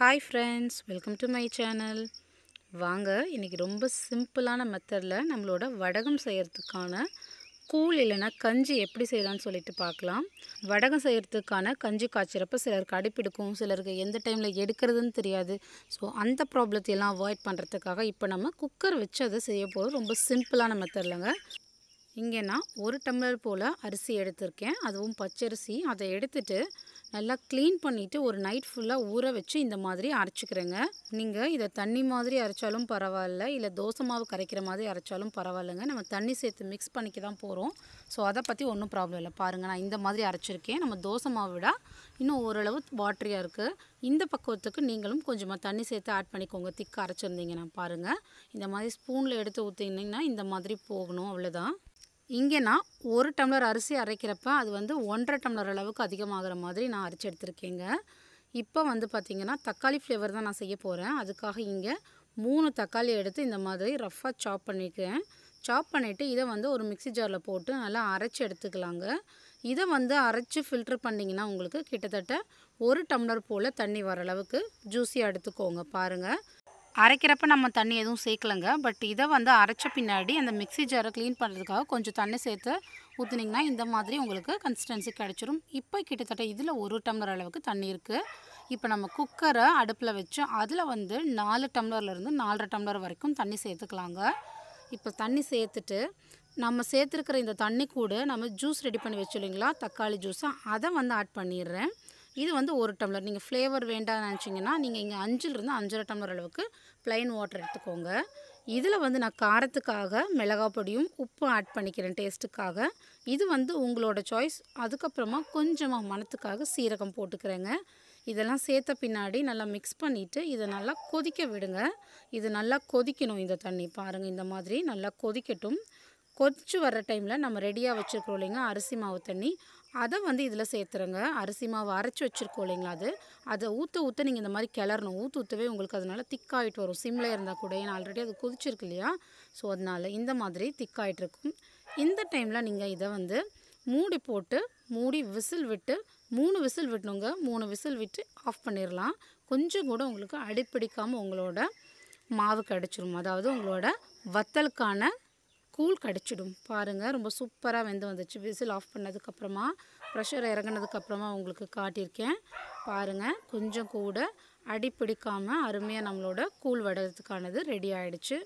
hi friends welcome to my channel வாங்க இன்றைக்கி ரொம்ப சிம்பிளான மெத்தடில் நம்மளோட வடகம் செய்கிறதுக்கான கூழ் இல்லைன்னா கஞ்சி எப்படி செய்யலாம்னு சொல்லிட்டு பார்க்கலாம் வடகம் செய்கிறதுக்கான கஞ்சி காய்ச்சிறப்ப சிலருக்கு அடிப்பிடிக்கும் சிலருக்கு எந்த டைமில் எடுக்கிறதுன்னு தெரியாது ஸோ அந்த ப்ராப்ளத்தையெல்லாம் அவாய்ட் பண்ணுறதுக்காக இப்போ நம்ம குக்கர் வச்சு அதை செய்ய போகிறோம் ரொம்ப சிம்பிளான மெத்தடில்ங்க இங்கே நான் ஒரு டம்ளர் போல் அரிசி எடுத்திருக்கேன் அதுவும் பச்சரிசி அதை எடுத்துகிட்டு நல்லா க்ளீன் பண்ணிவிட்டு ஒரு நைட் ஃபுல்லாக ஊற வச்சு இந்த மாதிரி அரைச்சிக்கிறேங்க நீங்கள் இதை தண்ணி மாதிரி அரைச்சாலும் பரவாயில்ல இல்லை தோசை மாவு கரைக்கிற மாதிரி அரைச்சாலும் பரவாயில்லைங்க நம்ம தண்ணி சேர்த்து மிக்ஸ் பண்ணிக்க தான் போகிறோம் ஸோ அதை பற்றி ஒன்றும் ப்ராப்ளம் இல்லை பாருங்கள் நான் இந்த மாதிரி அரைச்சிருக்கேன் நம்ம தோசை மாவு விட இன்னும் ஓரளவு வாட்ரியாக இருக்குது இந்த பக்குவத்துக்கு நீங்களும் கொஞ்சமாக தண்ணி சேர்த்து ஆட் பண்ணிக்கோங்க திக்காக அரைச்சிருந்தீங்கன்னா பாருங்கள் இந்த மாதிரி ஸ்பூனில் எடுத்து ஊற்றிங்கன்னா இந்த மாதிரி போகணும் அவ்வளோதான் இங்கே நான் ஒரு டம்ளர் அரிசி அரைக்கிறப்ப அது வந்து ஒன்றரை டம்ளர் அளவுக்கு அதிகமாகிற மாதிரி நான் அரைச்சி எடுத்துருக்கேங்க இப்போ வந்து பார்த்திங்கன்னா தக்காளி ஃப்ளேவர் தான் நான் செய்ய போகிறேன் அதுக்காக இங்கே மூணு தக்காளி எடுத்து இந்த மாதிரி ரஃப்பாக சாப் பண்ணிக்கிறேன் சாப் பண்ணிவிட்டு இதை வந்து ஒரு மிக்சி ஜாரில் போட்டு நல்லா அரைச்சி எடுத்துக்கலாங்க இதை வந்து அரைச்சி ஃபில்ட்ரு பண்ணிங்கன்னா உங்களுக்கு கிட்டத்தட்ட ஒரு டம்ளர் போல் தண்ணி வர அளவுக்கு ஜூஸியாக எடுத்துக்கோங்க பாருங்கள் அரைக்கிறப்ப நம்ம தண்ணி எதுவும் சேர்க்கலங்க பட் இதை வந்து அரைச்ச பின்னாடி அந்த மிக்சி ஜாரை க்ளீன் பண்ணுறதுக்காக கொஞ்சம் தண்ணி சேர்த்து ஊற்றுனிங்கன்னா இந்த மாதிரி உங்களுக்கு கன்சிஸ்டன்சி கிடச்சிரும் இப்போ கிட்டத்தட்ட இதில் ஒரு டம்ளர் அளவுக்கு தண்ணி இருக்குது இப்போ நம்ம குக்கரை அடுப்பில் வச்சு அதில் வந்து நாலு டம்ளர்லேருந்து நாலரை டம்ளர் வரைக்கும் தண்ணி சேர்த்துக்கலாங்க இப்போ தண்ணி சேர்த்துட்டு நம்ம சேர்த்துருக்கிற இந்த தண்ணி கூட நம்ம ஜூஸ் ரெடி பண்ணி வச்சு தக்காளி ஜூஸை அதை வந்து ஆட் பண்ணிடுறேன் இது வந்து ஒரு டம்ளர் நீங்கள் ஃப்ளேவர் வேண்டாம்னு நினச்சிங்கன்னா நீங்கள் இங்கே அஞ்சிலிருந்து அஞ்சரை டம்ளர் அளவுக்கு ப்ளைன் வாட்டர் எடுத்துக்கோங்க இதில் வந்து நான் காரத்துக்காக மிளகா பொடியும் உப்பும் ஆட் பண்ணிக்கிறேன் டேஸ்ட்டுக்காக இது வந்து உங்களோட சாய்ஸ் அதுக்கப்புறமா கொஞ்சமாக மனத்துக்காக சீரகம் போட்டுக்கிறேங்க இதெல்லாம் சேர்த்த பின்னாடி நல்லா மிக்ஸ் பண்ணிவிட்டு இதை நல்லா கொதிக்க விடுங்க இது நல்லா கொதிக்கணும் இந்த தண்ணி பாருங்கள் இந்த மாதிரி நல்லா கொதிக்கட்டும் கொதிச்சு வர்ற டைமில் நம்ம ரெடியாக வச்சுருக்கிறோம் இல்லைங்க அரிசி மாவு தண்ணி அதை வந்து இதில் சேர்த்துருங்க அரிசி மாவு அரைச்சி வச்சுருக்கோம் இல்லைங்களா அது அதை ஊற்ற ஊற்ற நீங்கள் இந்த மாதிரி கிளறணும் ஊற்ற ஊற்றவே உங்களுக்கு அதனால் திக்காகிட்டு வரும் சிம்மில் இருந்தால் கூட ஏன்னா ஆல்ரெடி அது கொதிச்சிருக்கு இல்லையா ஸோ அதனால் இந்த மாதிரி இருக்கும் இந்த டைமில் நீங்கள் இதை வந்து மூடி போட்டு மூடி விசில் விட்டு மூணு விசில் விட்டணுங்க மூணு விசில் விட்டு ஆஃப் பண்ணிடலாம் கொஞ்சம் கூட உங்களுக்கு அடிப்பிடிக்காமல் உங்களோட மாவு கிடச்சிரும் அதாவது உங்களோட வத்தலுக்கான கூழ் கடிச்சிடும் பாருங்கள் ரொம்ப சூப்பராக வெந்து வந்துச்சு விசில் ஆஃப் பண்ணதுக்கப்புறமா ப்ரெஷர் இறங்கினதுக்கப்புறமா உங்களுக்கு காட்டியிருக்கேன் பாருங்கள் கொஞ்சம் கூட அடி பிடிக்காமல் அருமையாக நம்மளோட கூழ் வடகத்துக்கானது ரெடி ஆகிடுச்சு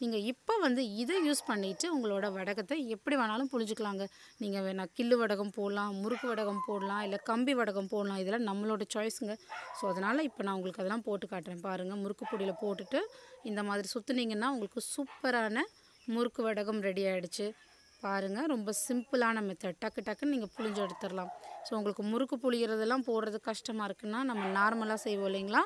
நீங்கள் இப்போ வந்து இதை யூஸ் பண்ணிவிட்டு உங்களோட வடகத்தை எப்படி வேணாலும் புழிஞ்சுக்கலாங்க நீங்கள் வேணால் கில்லு வடகம் போடலாம் முறுக்கு வடகம் போடலாம் இல்லை கம்பி வடகம் போடலாம் இதெல்லாம் நம்மளோட சாய்ஸுங்க ஸோ அதனால் இப்போ நான் உங்களுக்கு அதெல்லாம் போட்டு காட்டுறேன் பாருங்கள் முறுக்கு பொடியில் போட்டுட்டு இந்த மாதிரி சுற்றுனீங்கன்னா உங்களுக்கு சூப்பரான முறுக்கு வடகம் ரெடி ஆகிடுச்சு பாருங்கள் ரொம்ப சிம்பிளான மெத்தட் டக்கு டக்குன்னு நீங்கள் புளிஞ்சு எடுத்துடலாம் ஸோ உங்களுக்கு முறுக்கு புளிகிறதெல்லாம் போடுறது கஷ்டமாக இருக்குன்னா நம்ம நார்மலாக செய்வோம் இல்லைங்களா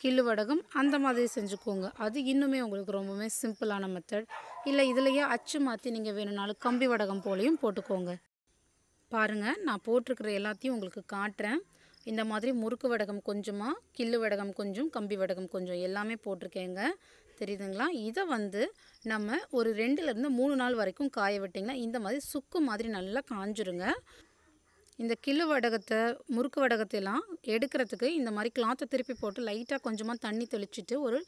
கில்லு வடகம் அந்த மாதிரி செஞ்சுக்கோங்க அது இன்னுமே உங்களுக்கு ரொம்பவே சிம்பிளான மெத்தட் இல்லை இதுலையே அச்சு மாற்றி நீங்கள் வேணும்னாலும் கம்பி வடகம் போலையும் போட்டுக்கோங்க பாருங்கள் நான் போட்டிருக்கிற எல்லாத்தையும் உங்களுக்கு காட்டுறேன் இந்த மாதிரி முறுக்கு வடகம் கொஞ்சமாக கில்லு வடகம் கொஞ்சம் கம்பி வடகம் கொஞ்சம் எல்லாமே போட்டிருக்கேங்க தெரியுதுங்களா இதை வந்து நம்ம ஒரு ரெண்டுலேருந்து மூணு நாள் வரைக்கும் காய விட்டிங்கன்னா இந்த மாதிரி சுக்கு மாதிரி நல்லா காஞ்சிருங்க இந்த கிள்ளு வடகத்தை முறுக்கு வடகத்தையெல்லாம் எடுக்கிறதுக்கு இந்த மாதிரி கிளாத்தை திருப்பி போட்டு லைட்டாக கொஞ்சமாக தண்ணி தெளிச்சுட்டு ஒரு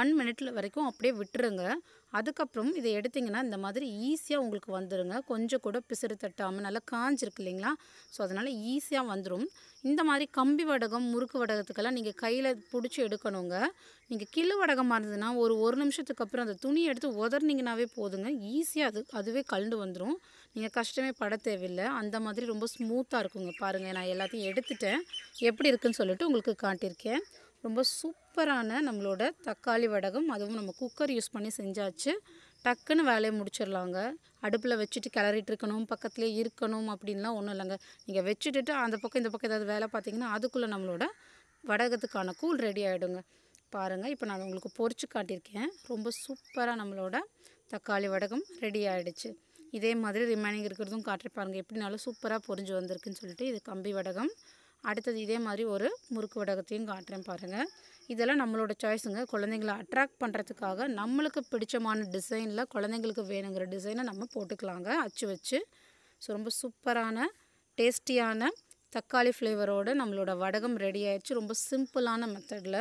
ஒன் மினிட்ல வரைக்கும் அப்படியே விட்டுருங்க அதுக்கப்புறம் இதை எடுத்திங்கன்னா இந்த மாதிரி ஈஸியாக உங்களுக்கு வந்துடுங்க கொஞ்சம் கூட பிசுறு தட்டாமல் நல்லா காஞ்சிருக்கு இல்லைங்களா ஸோ அதனால் ஈஸியாக வந்துடும் இந்த மாதிரி கம்பி வடகம் முறுக்கு வடகத்துக்கெல்லாம் நீங்கள் கையில் பிடிச்சி எடுக்கணுங்க நீங்கள் கிள்ளு வடகமாக இருந்ததுன்னா ஒரு ஒரு நிமிஷத்துக்கு அப்புறம் அந்த துணி எடுத்து உதறினீங்கனாவே போதுங்க ஈஸியாக அது அதுவே கலந்து வந்துடும் நீங்கள் கஷ்டமே பட தேவையில்லை அந்த மாதிரி ரொம்ப ஸ்மூத்தாக இருக்குங்க பாருங்கள் நான் எல்லாத்தையும் எடுத்துட்டேன் எப்படி இருக்குன்னு சொல்லிட்டு உங்களுக்கு காட்டியிருக்கேன் ரொம்ப சூப்பரான நம்மளோட தக்காளி வடகம் அதுவும் நம்ம குக்கர் யூஸ் பண்ணி செஞ்சாச்சு டக்குன்னு வேலையை முடிச்சிடலாங்க அடுப்பில் வச்சுட்டு கிளறிட்டு இருக்கணும் பக்கத்துலேயே இருக்கணும் அப்படின்லாம் ஒன்றும் இல்லைங்க நீங்கள் வச்சுட்டு அந்த பக்கம் இந்த பக்கம் ஏதாவது வேலை பார்த்தீங்கன்னா அதுக்குள்ளே நம்மளோட வடகத்துக்கான கூழ் ரெடி ஆகிடுங்க பாருங்கள் இப்போ நான் உங்களுக்கு பொறிச்சு காட்டியிருக்கேன் ரொம்ப சூப்பராக நம்மளோட தக்காளி வடகம் ரெடி ஆகிடுச்சு இதே மாதிரி ரிமைனிங் இருக்கிறதும் காட்டிருப்பாருங்க பாருங்கள் எப்படினாலும் சூப்பராக பொறிஞ்சு வந்திருக்குன்னு சொல்லிட்டு இது கம்பி வடகம் அடுத்தது இதே மாதிரி ஒரு முறுக்கு வடகத்தையும் காட்டுறேன் பாருங்கள் இதெல்லாம் நம்மளோட சாய்ஸுங்க குழந்தைங்களை அட்ராக்ட் பண்ணுறதுக்காக நம்மளுக்கு பிடிச்சமான டிசைனில் குழந்தைங்களுக்கு வேணுங்கிற டிசைனை நம்ம போட்டுக்கலாங்க அச்சு வச்சு ஸோ ரொம்ப சூப்பரான டேஸ்டியான தக்காளி ஃப்ளேவரோடு நம்மளோட வடகம் ரெடி ஆயிடுச்சு ரொம்ப சிம்பிளான மெத்தடில்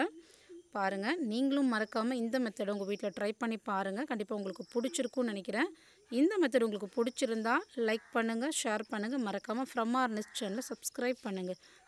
பாருங்கள் நீங்களும் மறக்காமல் இந்த மெத்தட் உங்கள் வீட்டில் ட்ரை பண்ணி பாருங்கள் கண்டிப்பாக உங்களுக்கு பிடிச்சிருக்கும்னு நினைக்கிறேன் இந்த மெத்தட் உங்களுக்கு பிடிச்சிருந்தா லைக் பண்ணுங்கள் ஷேர் பண்ணுங்கள் மறக்காமல் ஃப்ரம் ஆர்னஸ் சேனலில் சப்ஸ்கிரைப் பண்ணுங்கள்